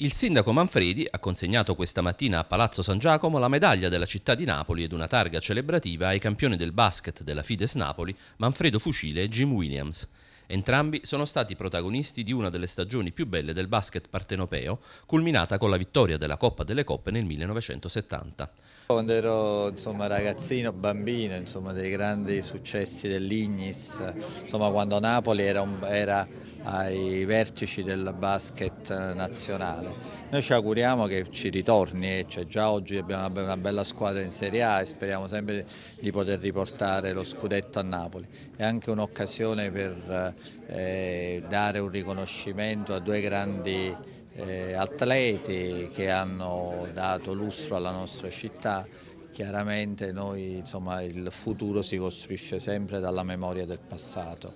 Il sindaco Manfredi ha consegnato questa mattina a Palazzo San Giacomo la medaglia della città di Napoli ed una targa celebrativa ai campioni del basket della Fides Napoli Manfredo Fucile e Jim Williams. Entrambi sono stati protagonisti di una delle stagioni più belle del basket partenopeo, culminata con la vittoria della Coppa delle Coppe nel 1970. Quando ero insomma, ragazzino, bambino, insomma, dei grandi successi dell'Ignis, insomma, quando Napoli era, un, era, ai vertici del basket nazionale. Noi ci auguriamo che ci ritorni, cioè già oggi abbiamo una bella squadra in Serie A e speriamo sempre di poter riportare lo scudetto a Napoli. È anche un'occasione per eh, dare un riconoscimento a due grandi eh, atleti che hanno dato lustro alla nostra città. Chiaramente noi, insomma, il futuro si costruisce sempre dalla memoria del passato.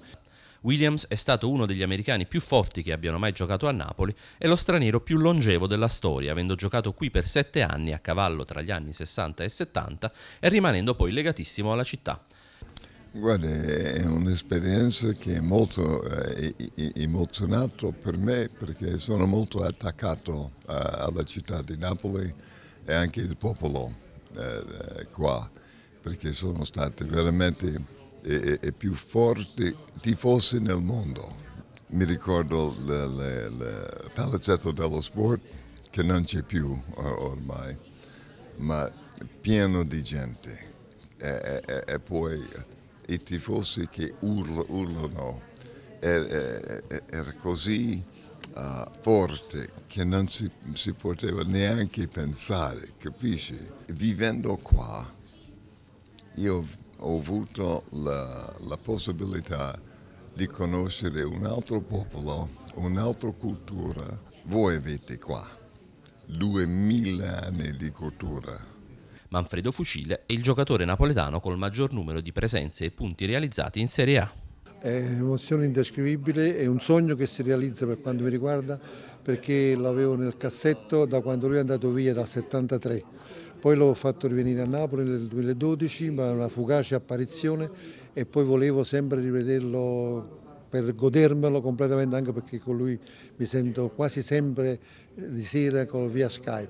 Williams è stato uno degli americani più forti che abbiano mai giocato a Napoli e lo straniero più longevo della storia, avendo giocato qui per sette anni a cavallo tra gli anni 60 e 70 e rimanendo poi legatissimo alla città. Guarda, è un'esperienza che è molto eh, emozionante per me perché sono molto attaccato eh, alla città di Napoli e anche al popolo eh, eh, qua, perché sono stati veramente i più forti tifosi nel mondo. Mi ricordo il palazzetto dello sport che non c'è più eh, ormai, ma pieno di gente. E, e, e poi i tifosi che urlo, urlano era, era così uh, forte che non si, si, poteva neanche pensare, capisci? Vivendo qua io ho avuto la, la possibilità di conoscere un altro popolo, un'altra cultura. Voi avete qua 2000 anni di cultura Manfredo Fucile è il giocatore napoletano col maggior numero di presenze e punti realizzati in Serie A. È un'emozione indescrivibile, è un sogno che si realizza per quanto mi riguarda perché l'avevo nel cassetto da quando lui è andato via dal 73. Poi l'ho fatto rivenire a Napoli nel 2012, ma una fugace apparizione e poi volevo sempre rivederlo per godermelo completamente anche perché con lui mi sento quasi sempre di sera via Skype.